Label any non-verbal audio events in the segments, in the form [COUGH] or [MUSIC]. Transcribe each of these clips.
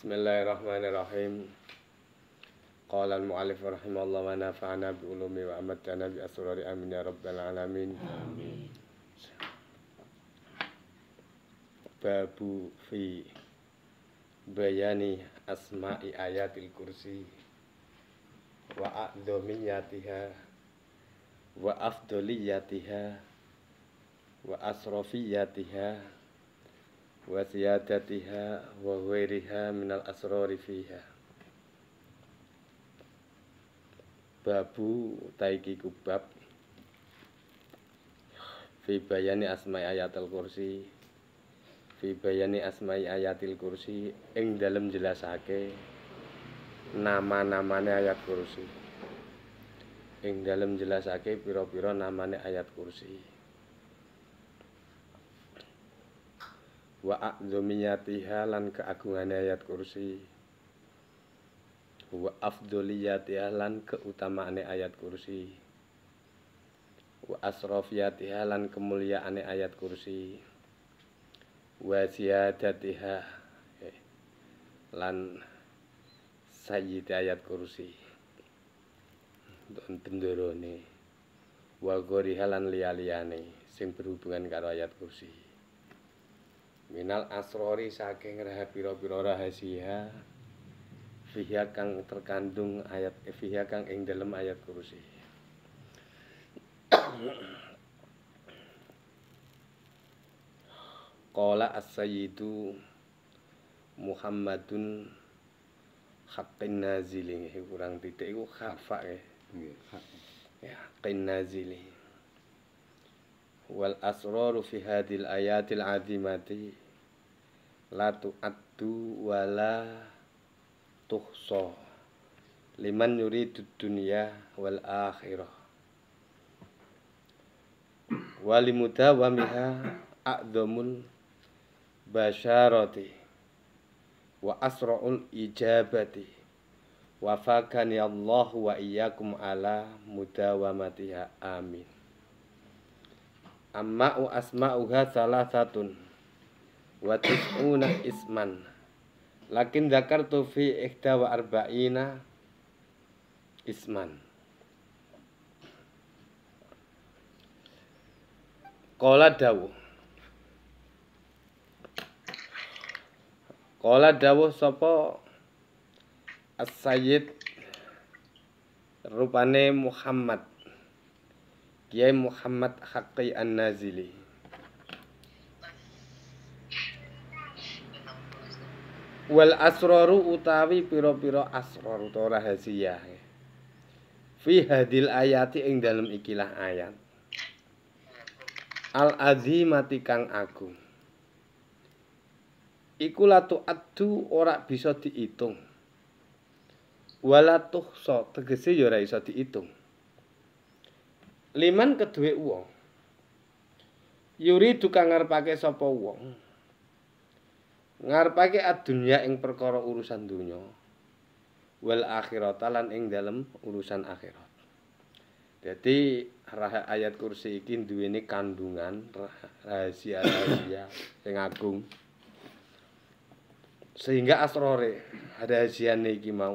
Bismillahirrahmanirrahim. Qala al-mu'allif rahimahullah wa nafa'ana bi ulumi wa amatana bi asrari amin ya rabbal alamin. Amin. Babu fi bayani asma'i ayatil kursi wa a'dhamiyatiha wa afdoliyatiha wa asrofiyatiha wa ziyadatiha wa ghairiha minal asrori fiha babu taiki kubab fi bayani asma'i ayatul kursi fi bayani asma'i ayatil kursi ing dalem jelasake nama-namane ayat kursi ing dalem jelasake pira-pira namane ayat kursi wa akzumiyatiha lan keagungan ayat kursi wa afdoliyatiha lan keutamaan ayat kursi wa asrofiyatiha lan kemuliaan ayat kursi wa ziyadatiha eh, lan sayyid ayat kursi ni wa goriha lan lia liyane sing berhubungan karo ayat kursi minal asrori saking rahapiro piro rahasia fiha kang terkandung ayat eh, fiha kang ing dalam ayat kursi Kola as-sayyidu Muhammadun hakin nazili kurang titik iku khafa eh. ya. Hakin nazili wal asraru fi hadil ayatil azimati la tu'addu wa la tuhsa liman yuridu dunya wal akhirah walimuda wa akdomul a'dhamul wa asra'ul ijabati wa ya Allah wa iyyakum ala mudawamatiha amin Amma'u asma'uha salah satun Wa isman Lakin zakartu fi ikhda wa arba'ina Isman Kola dawu Kola dawu sopo As-Sayyid rupane Muhammad Kiai Muhammad Haqqi An-Nazili. Wal asroru utawi piro-piro asror utawa rahasia. Fi hadil ayati ing dalam ikilah ayat. Al azimati kang agung. Iku latu adu ora bisa diitung. Walatuh so tegesi yora ora iso diitung. liman keduwe wong yuri tukang ngarepake sapa wong ngarepake adunya ing perkara urusan donya wal akhirat lan ing dalem urusan akhirat dadi ayat kursi iki duweni kandungan rahasia-rahasia [COUGHS] sing agung sehingga asrore rahasiane iki mau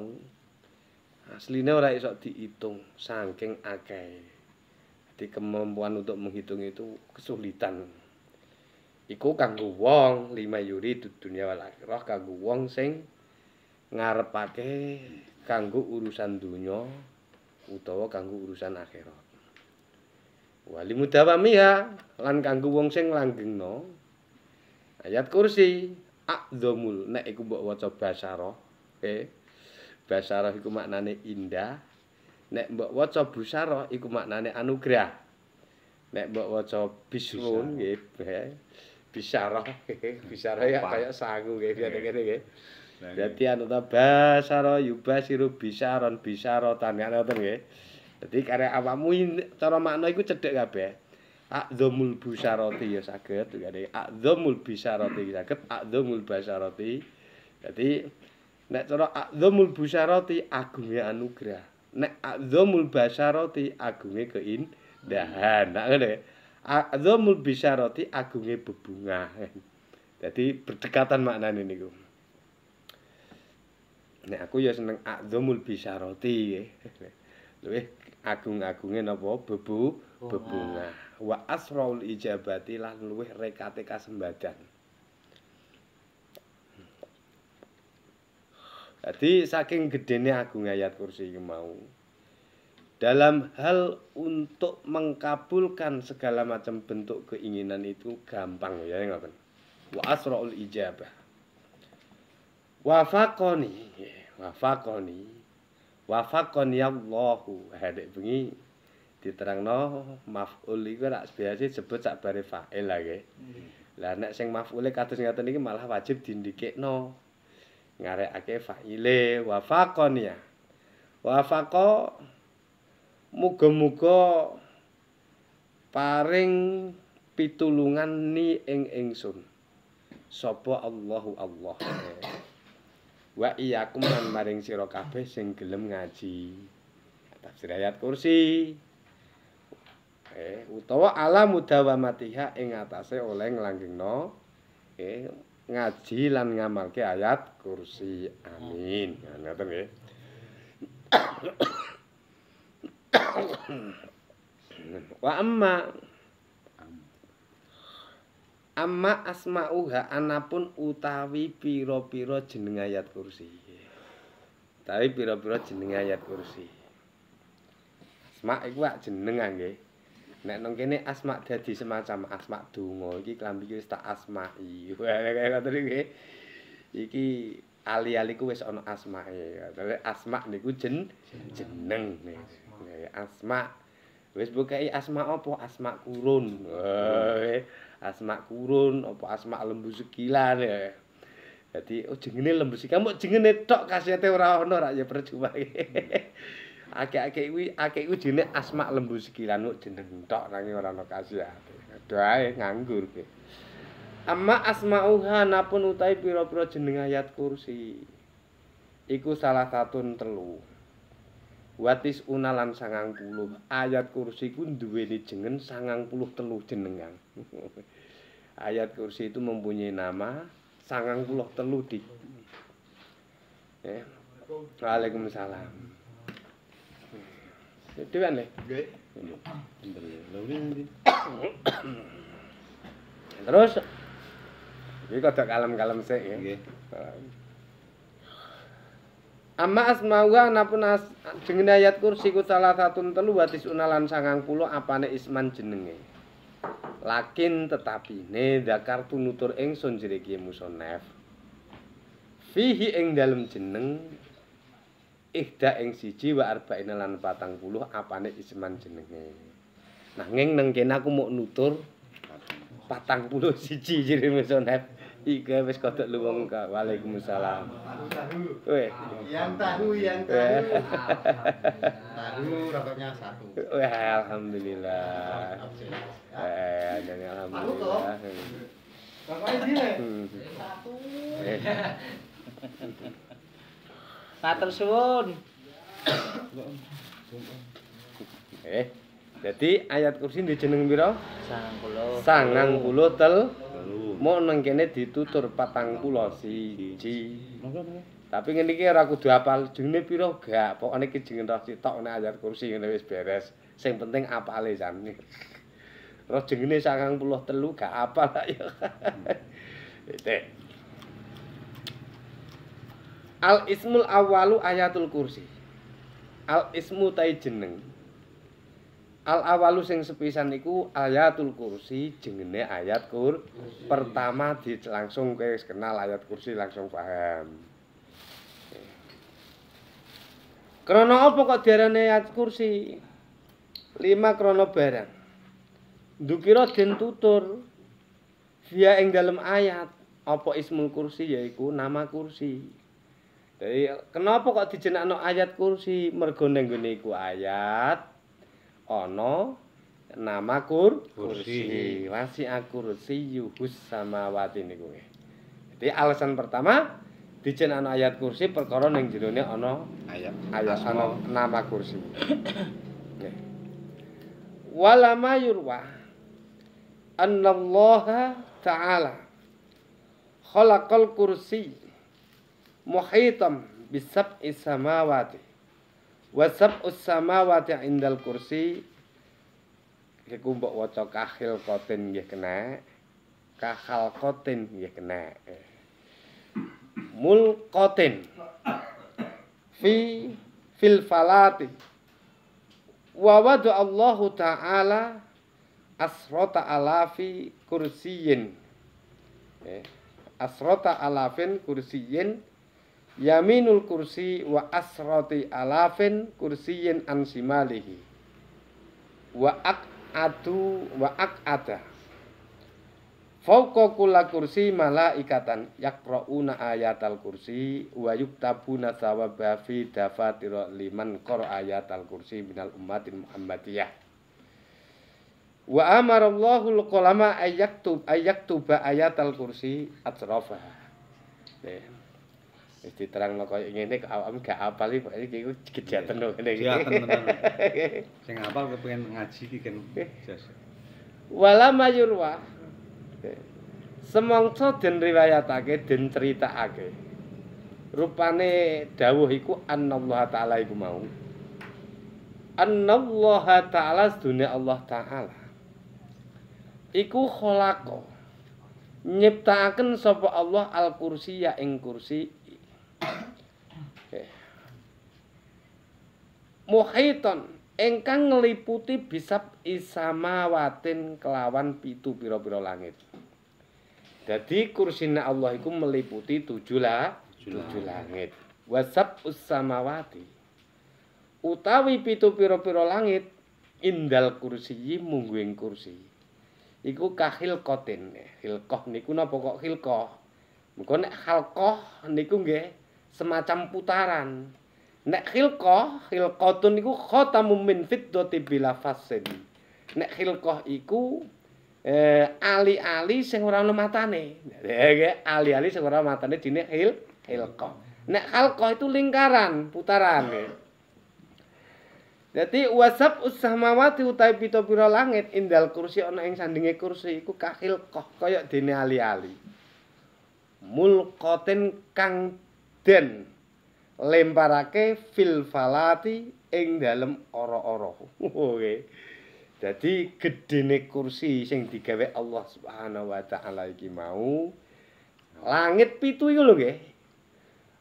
asline ora iso diitung saking akeh di kemampuan untuk menghitung itu kesulitan. Iku kanggo wong lima yuri di dunia wal akhirah kanggo wong sing ngarepake kanggo urusan dunia utawa kanggo urusan akhirat. Wali mudawami ya lan kanggo wong sing langgengno ayat kursi akdomul nek iku mbok waca basarah oke. Eh, basarah iku maknane indah Nek mbok waca busaro, iku maknane anugrah. Nek mbok waca bisrun nggih Bisaro. Bisaro ya kaya sagu nggih ya ngene nggih. Dadi anu ta basara yubasiru bisaron bisaro, tanya ngoten nggih. Dadi karep awakmu cara makna iku cedhek kabeh. Akdzumul busaroti, ya saged ngene. Akdzumul bisarati saged akdzumul basaroti. Dadi nek cara busaroti, agung ya, anugrah. nek azmul basharati agunge keindahan. Nek ngene, azmul bisharati agunge bebunga. [LAUGHS] Dadi berdekatan maknane niku. Nek aku ya seneng azmul bisharati nggih. [LAUGHS] Luwih agung-agunge napa bebunga. Wa asraul ijabati lan luwih rekate kasembadan. Jadi saking gedene agung ayat kursi yang mau. Dalam hal untuk mengkabulkan segala macam bentuk keinginan itu gampang ya, ya ngoten. Wa asraul ijabah. Wafaqani, wafaqani. Wafaqani Allahu. Hadek bengi diterangno maf'ul iku rak biasa disebut sak bare fa'il lagi. Ya. Hmm. Lah nek sing maf'ule kados ngaten iki malah wajib dindikekno. ngarekake faile wafaqon ya wafaqo muga-muga paring pitulungan ni ing ingsun sapa Allahu Allah wa iyakum lan maring sira kabeh sing gelem ngaji tafsir sirayat kursi eh utawa ala mudawamatiha ing atase oleh nglanggengno eh ngaji lan ngamalke ayat kursi amin ngoten nggih wa amma amma asmauha anapun utawi pira-pira jeneng ayat kursi tapi pira-pira jeneng ayat kursi asma iku jeneng nggih nek nang kene asma dadi semacam asma donga iki klambi wis tak asma [LAUGHS] iki iki ali-aliku wis ana asmae terus asma niku jeneng, jeneng asma wis bukai asma opo, asma kurun asma kurun opo asma lembu sekilan ya dadi oh jengene lembu sekilan mok jengene tok kasiate ora ana ra ya percuma [LAUGHS] akeh-akeh kuwi akeh kuwi asma lembu sekilan kok jeneng tok nang ora ana kasihate. Doae nganggur ke. Amma asmauha napun utahe pira-pira jeneng ayat kursi. Iku salah satun telu. Watis unalan sangang puluh ayat kursi ku di jengen sangang puluh teluh jenengan. [LAUGHS] ayat kursi itu mempunyai nama sangang puluh teluh di. Eh. Waalaikumsalam. Dewan le. [COUGHS] Terus iki kok dak kalem-kalem sik ya. Nggih. Amma asmawa napun as jenenge ayat kursi ku salah satun telu watis unalan sangang puluh apane isman jenenge. Lakin tetapi ne dakar tunutur ingsun jerike musonef. Fihi ing dalem jeneng ihda ing siji wa arba'ina lan puluh apane isman jenenge. nah ngeng kene aku mau nutur 40 siji jere mesonep. Iki wis kodok luwung ka. Waalaikumsalam. Weh. Yang tahu, yang tahu. tahu rokoknya satu. Weh, alhamdulillah. Eh, jadi alhamdulillah. Rokoknya sini. Hmm. Satu. Matur suwun. Eh, dadi ayat kursi di jeneng pira? 90. 90 tel. Mo nang kene ditutur 40 siji. Tapi ngene iki ora kudu apal jenenge pira gak, pokoke iki jeneng ra citok nek ayat kursi ngene wis beres. Sing penting apale jane. Terus jenenge 93 gak apal ya. Dek. Hmm. Al ismul awalu ayatul kursi. Al ismu tai jeneng. Al awalu sing sepisan iku ayatul kursi jenenge ayat kur. Kursi. Pertama di langsung kayak kenal ayat kursi langsung paham. Krono apa kok diarani ayat kursi? Lima krono barang. Dukira den tutur. via ing dalam ayat apa ismul kursi yaiku nama kursi. Jadi kenapa kok no ayat kursi? Mergo ning gone ayat ono nama kur kursi. Wasi kursi yuhus sama wati ini gue. Jadi alasan pertama no ayat kursi perkara ning jerone ono ayat ayat ono nama kursi. Walama yurwa annallaha ta'ala khalaqal kursi muhitam bisab isamawati wasab usamawati indal kursi iku mbok waca kahil kotin nggih kena kahal kotin nggih kena mul kotin. fi fil falati wa wadu Allah taala asrota alafi kursiyin eh, asrota alafin kursiyin yaminul kursi wa asrati alafin kursiyin an simalihi wa aqatu wa aqata fauqa kulla kursi malaikatan yaqrauna ayatal kursi wa yuktabuna thawaba fi dafatira liman qara ayatal kursi minal ummatin muhammadiyah wa amarallahu al ayyaktub ayyaktuba ayat ayatal kursi atrafaha Wis diterangno koyo ngene kok awakmu gak apal iki pokoke iki gejaten lho iya, ngene iki. Gejaten [LAUGHS] tenan. Sing apal kepengin ngaji iki kan jas. Wala mayurwa. Semangsa den riwayatake den critakake. Rupane dawuh iku annallaha taala iku mau. Annallaha taala dunia Allah taala. Iku kholako. Nyiptakaken sapa Allah al-kursi ya ing kursi Muhiton Engkang ngeliputi bisa isama kelawan pitu piro-piro langit. Jadi kursina Allah itu meliputi tujuh lah, tujuh langit. Wasab usamawati. Utawi pitu piro-piro langit, indal kursi mungguing kursi. Iku kahil kotin, hilkoh niku napa kok hilkoh? Mungkin halkoh niku nggih semacam putaran. Nek hilko, khilqatun iku khatamun min fiddati bila fasin. Nek khilqah iku eh, ali-ali sing ora ono matane. Eh, ali-ali sing ora matane dine khil khilqah. Nek khalqah itu lingkaran, putaran. Dadi wasap usamawati utai pito-piro langit indal kursi ona eng sandinge kursi iku koh kaya dene ali-ali. Mulqatin kang den lemparake filfalati ing dalem ora-ora. Oke. Dadi gedene kursi sing digawe Allah Subhanahu wa taala iki mau langit pitu iku lho nggih.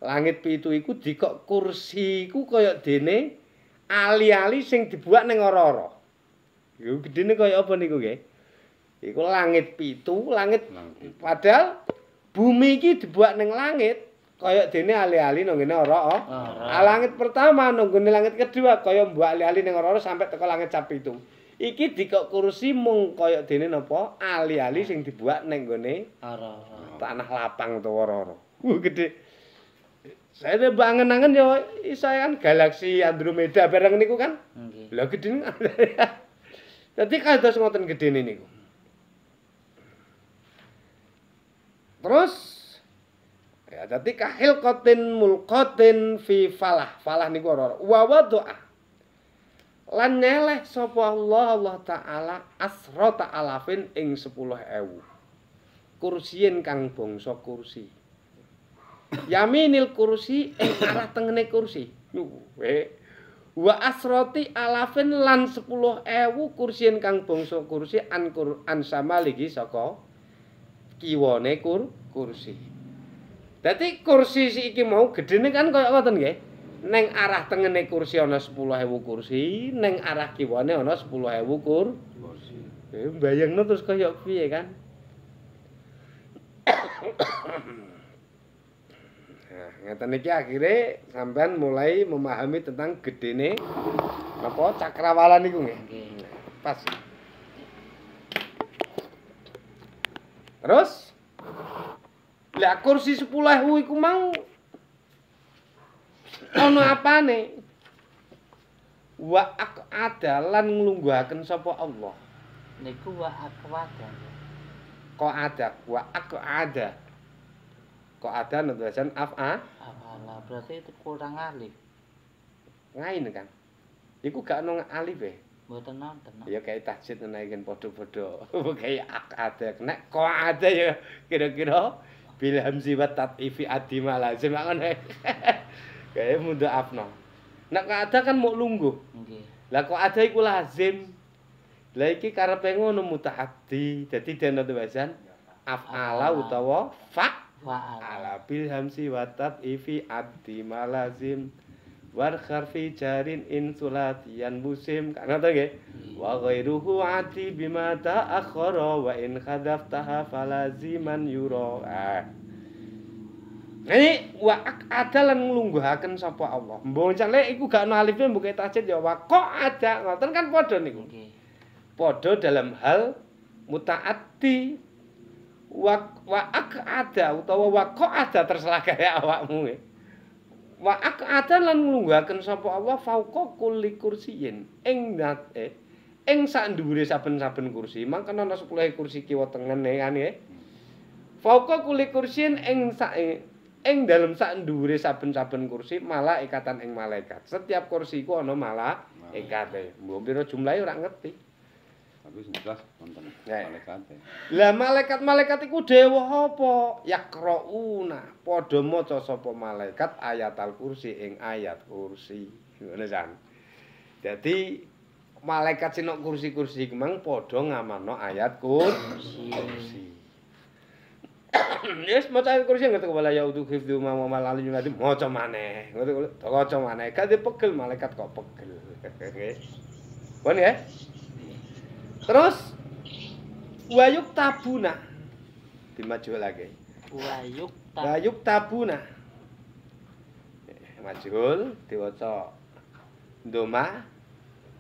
Langit pitu iku dikok kursi iku kaya dene ali-ali sing dibuat ning ora-ora. Iku gedene kaya apa niku nggih? Iku langit pitu, langit padahal bumi iki dibuat ning langit. kaya dene ali-ali nang ngene ora oh. langit pertama nang langit kedua kaya mbok ali-ali nang ora sampai teko langit cap 7 iki dikok kursi mung kaya dene napa ali-ali sing dibuat nang ngene ora tanah lapang to ora uh gede saya de bangen-angen yo isa kan galaksi andromeda bareng niku kan nggih lha gedhe [LAUGHS] dadi kados ngoten gedene niku terus Jadi kahil kotin mulkotin fi falah falah niku ror. Wawa doa. Lan nyeleh sapa Allah Allah taala asra ta'alafin ing 10000. Kursien kang bangsa kursi. Yaminil kursi ing arah tengene kursi. Nuwe. Wa asroti alafin lan 10000 kursien kang bangsa kursi an Qur'an sama lagi saka kiwane kur kursi. Dadi kursi iki mau gedene kan kaya ngoten nggih. Ning arah tengene kursi ana 10.000 kursi, ning arah kiwane ana 10.000 kursi. Eh bayangno terus kaya piye kan? nah, ngeten iki akhire sampean mulai memahami tentang gedene apa cakrawala niku nggih. Pas. Terus Lah kursi 10.000 iku mau ana apane? Wa aqada lan nglungguhaken sapa Allah. Niku wa ada. Kok ada, wa aqada. Kok ada nulisan af'a. Afala berarti itu kurang alif. Ngain kan. Iku gak ana alif e. Eh. Mboten nonton. Ya kayak tajwid naikin padha-padha. [LAUGHS] kayak ada Nek kok ada ya kira-kira bil hamzi ifi tatifi adima lazim ngono. [LAUGHS] Kayak mundha afno. Nak ada kan mau lunggu. Nggih. Lah kok ada iku lazim. Lah iki karepe ngono mutahaddi. Dadi dene wazan af'ala utawa fa'ala bil hamzi ifi tatifi adima lazim war kharfi jarin insulatian busim kagak tahu nggih hmm. wa ghairuhu ati bima ta'akhkhara wa in khadaftaha falaziman yura ah. Ini wa ada lan nglungguhaken sapa Allah. Mbok cale iku gak ana alife mbok tajid ya wa kok ada ngoten kan padha niku. Padha dalam hal mutaati wa wa ada utawa wa kok ada terserah kaya awakmu nggih. wa aqatan lan nglunggaken sapa Allah fauqa kulli kursiyin ing date eh, ing sak ndhuwure saben-saben kursi mangkana ana 10 kursi kiwa tengene kan nggih eh. fauqa kulli kursiyin ing sak eh, ing dalem sak ndhuwure saben-saben kursi malah ikatan ing malaikat setiap kursi iku ana malaikat mbok pira jumlahe ora ngerti Tapi sing jelas wonten malaikat. Lah malaikat-malaikat iku dewa apa? Yaqrauna, padha maca sapa malaikat ayat al-kursi ing ayat kursi. Ngene jan. Dadi malaikat sing nok kursi-kursi kemang padha ngamano ayat kursi. [COUGHS] Yes, maca ayat kursi ngerti kepala ya utuh hifdu mama mama lalu nyulati maca maneh. Ngerti kok maca maneh. Kadhe pegel malaikat kok pegel. Oke. [LAUGHS] Wan ya? Terus wayuk tabuna. Dimaju lagi. Wayuk tabuna. Wayuk tabuna. Majul diwaca doma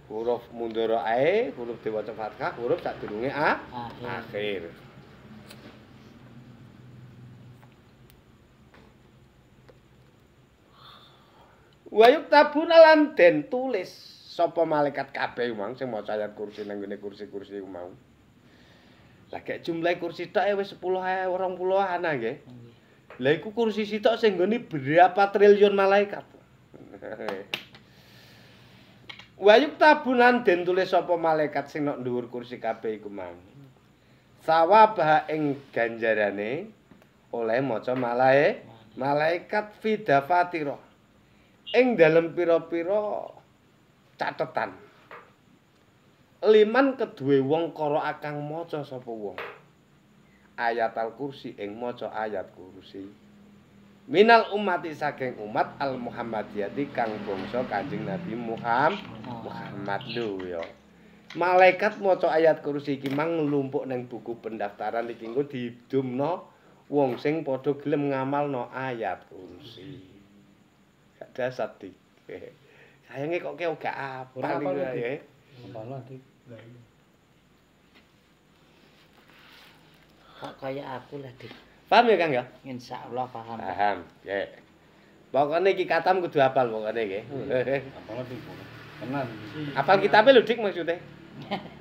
huruf mundoro ae, huruf diwaca fathah, huruf sadurunge a akhir. Wayuk tabuna lan den tulis. Sopo malaikat kabeh mang sing maca ayat kursi nang ngene kursi-kursi mau. Lah gek jumlahe kursi tok e wis 10 20 ana nggih. Lah iku kursi sitok sing nggone berapa triliun malaikat. [LAUGHS] Wayu tabunan den tulis sapa malaikat sing nok dhuwur kursi kabeh iku mang. Sawab ing ganjarane oleh maca malaikat malaikat fidafatiro. Ing dalem pira-pira catetan. Liman keduwe wong karo akang maca sapa wong. Ayat Al-Kursi ing maca ayat Kursi. Minal umati saking umat al muhammadiyati kang bangsa Kanjeng Nabi Muhammad Muhammad. ya. Malaikat maca ayat Kursi iki mang nglumpuk ning buku pendaftaran iki kanggo didumno wong sing padha gelem ngamalno ayat Kursi. Gak dasar dikek. [LAUGHS] sayangnya kok kayak gak apa niku ya. Apa lagi iya. Kok kayak aku lah, Dik. Paham ya, Kang ya? Insyaallah paham. Paham, ya. Pokoknya iki katam kudu hafal pokoknya iki. Iya. [LAUGHS] Hafal Dik. Tenan. Apal kitabnya lho Dik maksudnya. [LAUGHS]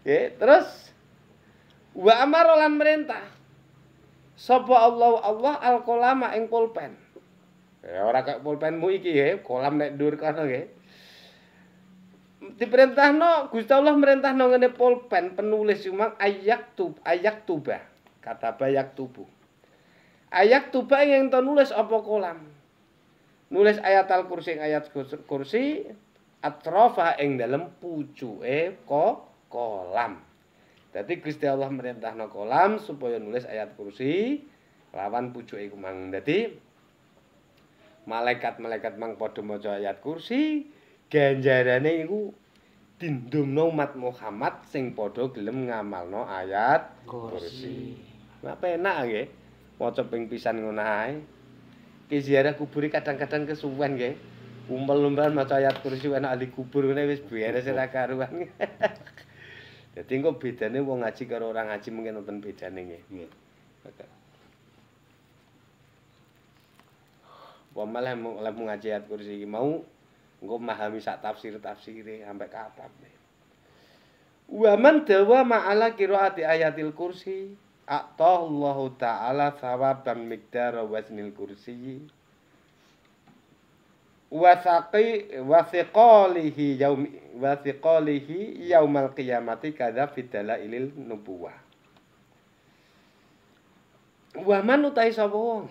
Ya, terus wa amar lan merintah sapa Allah Allah alqalama ing pulpen Eh, ora kayak pulpenmu iki ya, kolam nek dhuwur kono eh. Diperintah no Gusti Allah merintahno ngene pulpen penulis cuma ayak tub ayak tuba. Kata bayak tubuh. Ayak tuba yang to nulis apa kolam. Nulis ayat Al-Kursi ayat kursi atrofa ing dalam pucue ko kolam. Tadi Gusti Allah merintah merintahno kolam supaya nulis ayat kursi lawan pucuke kumang. Dadi malaikat-malaikat mang padha maca ayat kursi ganjarane iku dindumno umat Muhammad sing padha gelem ngamalno ayat kursi. Napa enak nggih maca ping pisan ngono ae. Ki ziarah kubur kadang-kadang kesuwen nggih. Umpel-umpel maca ayat kursi enak di kubur ngene wis beres ora karuan. [LAUGHS] Dadi engko bedane wong ngaji karo orang ngaji mungkin wonten bedane nggih. Nggih. Pomal lemu ngaji ayat kursi mau gue memahami sak tafsir-tafsire sampai katam. Wa man dawa ma'ala qiraati ayatil kursi Allah ta'ala dan miqdara waznil kursi wasaqi wasiqalihi yaum wasiqalihi yaumal qiyamati kadza fidala ilil nubuwah wa man utai sapa wong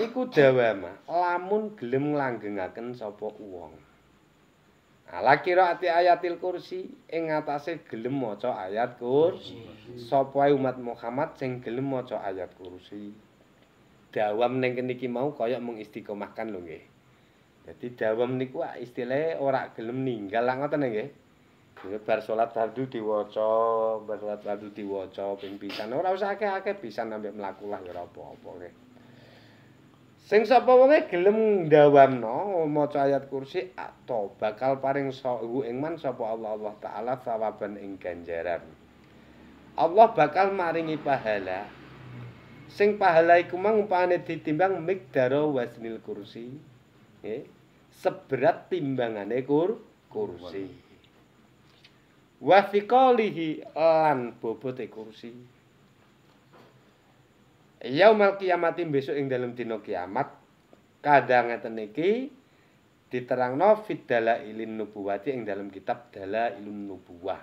iku dewe mah lamun gelem nglanggengaken sapa wong ala kira ati ayatil kursi ing ngatasé gelem maca ayat kursi sapa umat Muhammad sing gelem maca ayat kursi dawam ning kene iki mau kaya mung istiqomahkan lho nggih dadi dawam niku istilahé ora gelem ninggal lah ngoten nggih bar salat fardu diwaca bar salat fardu diwaca ping ora usah akeh-akeh pisan sampe mlaku lah ora apa-apa Sing sapa wonge gelem ndawamno maca ayat kursi atau ah, bakal paring sawu ingman man sapa Allah Allah taala sawaban ing ganjaran. Allah bakal maringi pahala. Sing pahala iku mang umpane ditimbang mikdaro wasnil kursi. Nggih. Seberat timbangane kur kursi. Wa fiqalihi lan bobote kursi. Yaumal kiamati besok ing dalam dina kiamat kadang ngeten iki diterangno fit dalailin nubuwati ing dalam kitab dalailun nubuwah.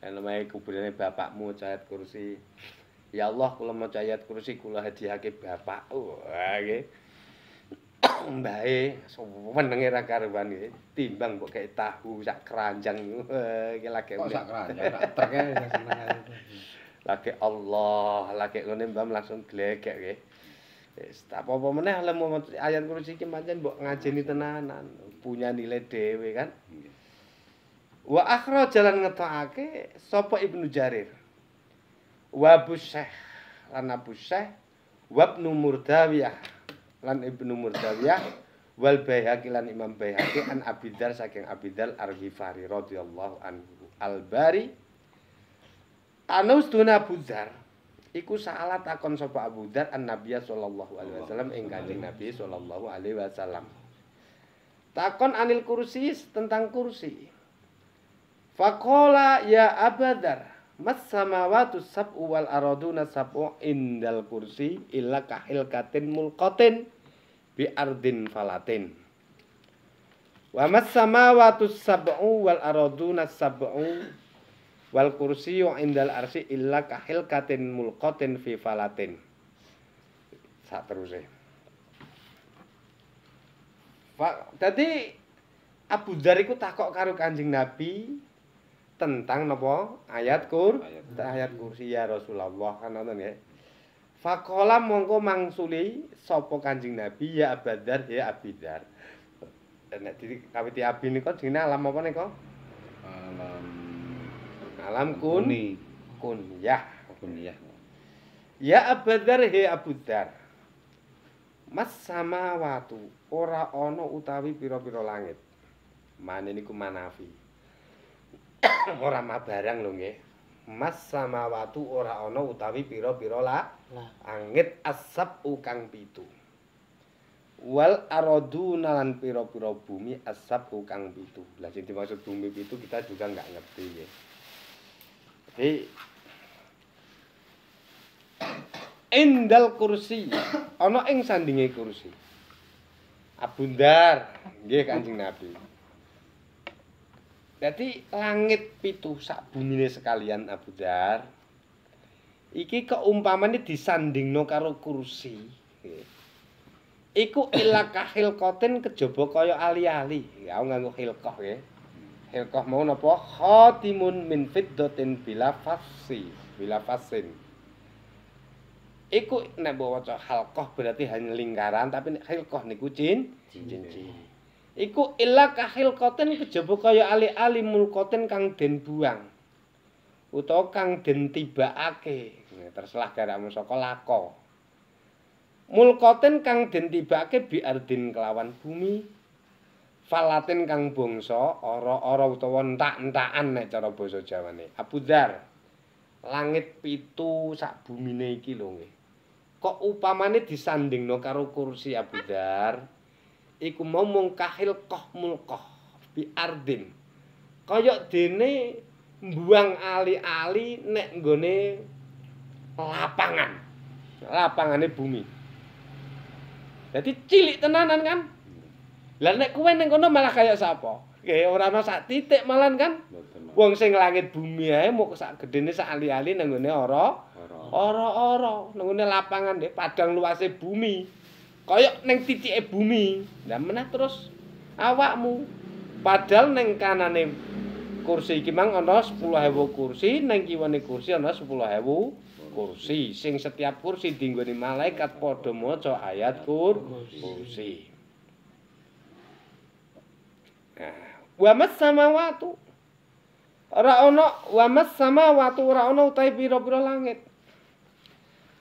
Elmae kuburannya bapakmu cayat kursi. Ya Allah kalau mau ayat kursi kula hadihake bapak. Wah, nggih. [COUGHS] mbake senenge ra karuan timbang kok kayak tahu sak keranjang [LAUGHS] iki laki kok sak keranjang tak laki [LAUGHS] Allah laki ngene langsung glegek nggih wis tak apa-apa meneh lemu ayat kursi iki buat ngaji ngajeni tenanan punya nilai dewi kan wa akhra jalan ngetokake sapa Ibnu Jarir wa Busyekh lana Abu wa Ibnu Murdawiyah lan Ibnu Murdawiyah wal Baihaqi lan Imam Baihaqi an Abidar saking abidal Ar-Ghifari radhiyallahu anhu Al-Bari Anus duna budar iku salah takon sapa Abu Dzar an Nabiya sallallahu alaihi wasallam ing Kanjeng Nabi sallallahu alaihi wasallam Takon anil kursi tentang kursi Fakola ya abadar Mas samawatu sab'u wal araduna sab'u indal kursi illa kahilkatin mulqatin bi ardin falatin. Wa mas samawatu sab'u wal araduna sab'u wal kursi indal arsi illa katen mulqatin fi falatin. Sak terusnya. E. Jadi Abu Dzar iku takok karo Kanjeng Nabi tentang nopo ayat kur ayat, kursi ya Rasulullah kan nonton ya Fakola mongko mangsuli sopo kanjeng Nabi ya abadar ya abidar. Nek di ya abi niko jenenge alam apa niko? Alam alam kun kunyah kunyah. Ya abadar he abudar. Mas sama watu ora ono utawi pira-pira langit. ini niku manafi. [COUGHS] ora barang lho nggih. Mas sama watu ora ana utawi pira-pira lah. Angit asap ukang pitu. Wal araduna lan pira-pira bumi asap ukang pitu. Lah sing dimaksud bumi pitu kita juga enggak ngerti nggih. Jadi [COUGHS] Indal kursi ana ing sandinge kursi. Abundar nggih Kanjeng Nabi. Dadi langit pitu sak bumine sekalian Abu Dar. Iki kok umpamane disandingno karo kursi. Iku ila kahil koten kejaba kaya ali-ali. Ya nganggo hilqah ya. Hilqah mau napa? Khatimun min fiddatin bila fasi, bila fasin. Iku nek bawa halqah berarti hanya lingkaran, tapi nek hilqah niku cincin. Cincin. Cin. Cin. iku illa kahil qatin kejaba kaya ali-ali mulqatin kang den buang utawa kang den tibakake gara-gara saka lako mulqatin kang den tibakake biardin kelawan bumi falatin kang bangsa ora-ora utawa entak-entakan nek cara basa jawane apudar langit pitu sak bumine iki lho kok upamane disandingno karo kursi apudar iku mau mung kahil qah mulqah bi ardin kaya dene mbuang ali-ali nek nggone lapangan lapangane bumi dadi cilik tenanan kan lah nek kowe ning kono malah kaya sapa ge ora ana sak titik malan kan wong sing langit bumi ae muk sak gedene sak ali-ali nek ngene ora ora ora nang ngene lapangan padang luase bumi koyok neng titik e bumi lah mana terus awakmu padahal neng kanan kursi iki mang ana 10.000 kursi ning kiwane kursi ana 10.000 kursi sing setiap kursi dinggone malaikat padha maca ayat kursi wa mas samawatu ora ana wa mas samawatu ora ana utahe pira-pira langit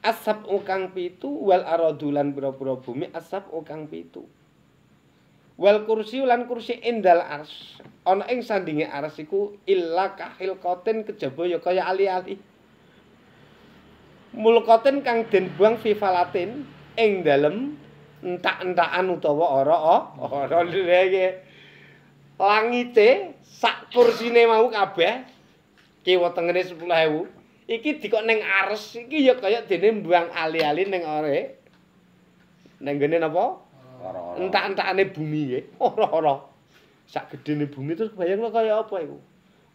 asap ukang pitu wal aradulan pira-pira bumi asap ukang pitu wal kursi lan kursi indal ars ana ing sandinge ars iku illa kahil qatin kejaba ya kaya ali mulqatin kang den buang fifalatin ing dalem entak-entakan utawa ora oh, ora lege [LAUGHS] langite sak kursine mau kabeh kiwa tengene 10000 iki dikok ning ares iki ya kaya dene mbuang ali-ali ning ore ning gene napa entak-entakane bumi ya [LAUGHS] ora-ora sak gedene bumi terus bayang lo kaya apa iku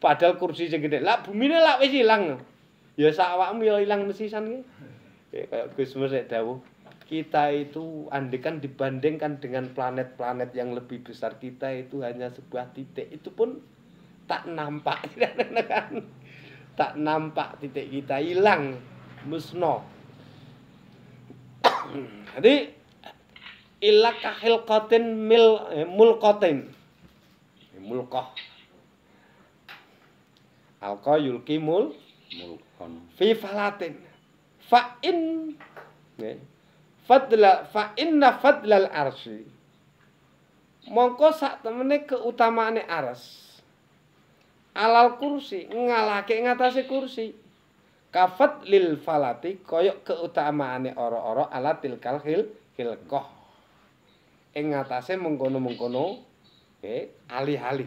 padahal kursi sing lak lah bumine lak wis ilang ya sak awakmu ya ilang mesisan iki ya kaya Gus Mesek dawuh kita itu andekan dibandingkan dengan planet-planet yang lebih besar kita itu hanya sebuah titik itu pun tak nampak [LAUGHS] tak nampak titik kita hilang musno [CLEARS THROAT] jadi ilakah hilqatin mil eh, mulqatin eh, mulqah alqa yulqi mul mulqan fi falatin fa in ya, fadla fa inna fadlal arsy mongko sak temene keutamaane arsy alal kursi ngalake ngatase kursi kafat lil falati kaya keutamaane ora-ora alatil kalhil hilqah ing ngatasé mengkono-mengkono eh ali-ali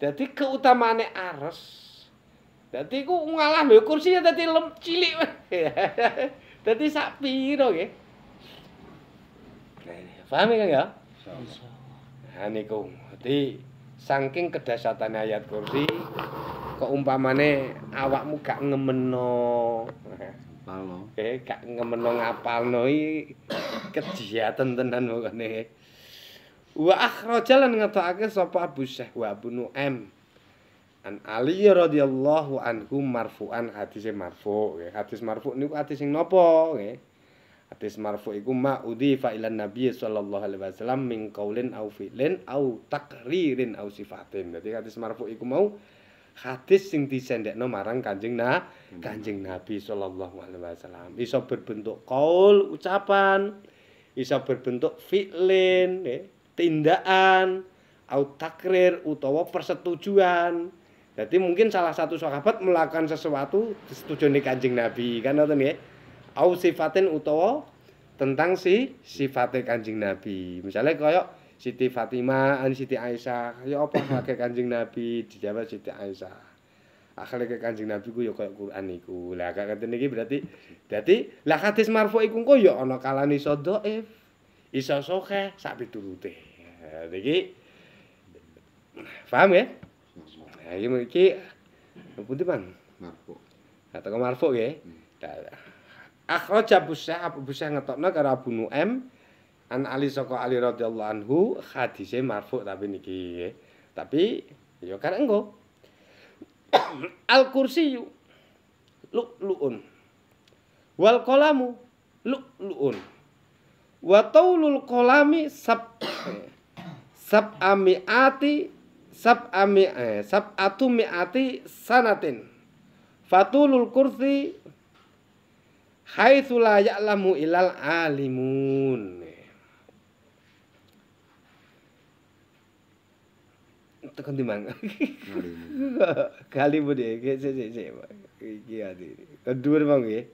dadi keutamaane ares dadi ku ngalah lho kursi dadi lem cilik [LAUGHS] dadi sak pira nggih paham ya insyaallah ha niku dadi saking kedahsyatan ayat kursi keumpamane awakmu gak ngemeno ngapalno eh gak ngemeno ngapalno iki kejiatan tenan pokone wa akhrojalan lan ngetokake sapa Abu Syahwa bin M an Ali radhiyallahu anhu marfu'an hadis marfu' hadis marfu' niku hadis sing nopo nggih Hadis marfu iku ma udhifa ila Nabi sallallahu alaihi wasallam min qaulin au fi'lin au takririn au sifatin. Dadi hadis marfu iku mau hadis sing disendekno marang Kanjeng na, hmm. Kanjeng Nabi sallallahu alaihi wasallam. Iso berbentuk qaul, ucapan, iso berbentuk fi'lin, eh, tindakan, au takrir utawa persetujuan. Jadi mungkin salah satu sahabat melakukan sesuatu setuju nih kanjeng Nabi kan ngoten nggih au sifatin utawa tentang si sifate Kanjeng Nabi. Misalnya kaya Siti Fatimah an Siti Aisyah, ya apa akhlak Kanjeng Nabi dijawab Siti Aisyah. Akhlak Kanjeng Nabi ku ya kaya Quran Lah kaya ngene iki berarti dadi lah hadis marfu iku kok ya ana kalane iso dhaif, iso sokeh sak piturute. Niki Paham ya? Nah, iki iki Bang. Marfu. Atau marfu ya? Akhraja busah Abu Busah ngetokna karo Abu Nu'aim an Ali saka Ali radhiyallahu anhu hadise marfu tapi niki. Tapi yo ya kan engko. [COUGHS] Al kursiyu lu'lu'un. Wal qalamu lu'lu'un. Wa taulul qalami sab [COUGHS] sab amiati sab ami eh, sab atu ati sanatin. Fatulul kursi haitsu la ya'lamu ilal alimun. tekan timbang. Kalimun [LAUGHS] ya, sik sik sik. Iki ati. Kedhuwur mau nggih.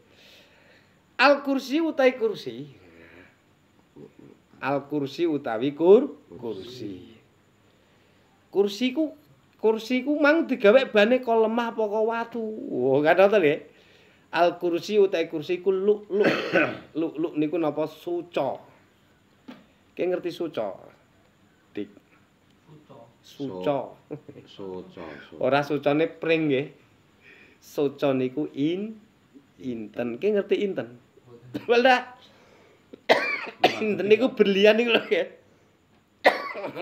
Al kursi utai kursi. Al kursi utawi kur kursi. kursiku kursiku kursi ku mang digawe bane kok lemah pokok kok watu. Oh, kadang to nggih. Ya. al kursi utai kursi ku luk-luk. Luk-luk [COUGHS] ni ku napa suco. Kaya ngerti suco? Dik. Suco. Suco. Ora suco ni pring ye. Suco ni ku in, inten. Kaya ngerti inten? Wala dah. Inten ni ku berlian ni ku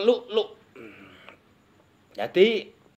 luk-luk. Jadi... Luk.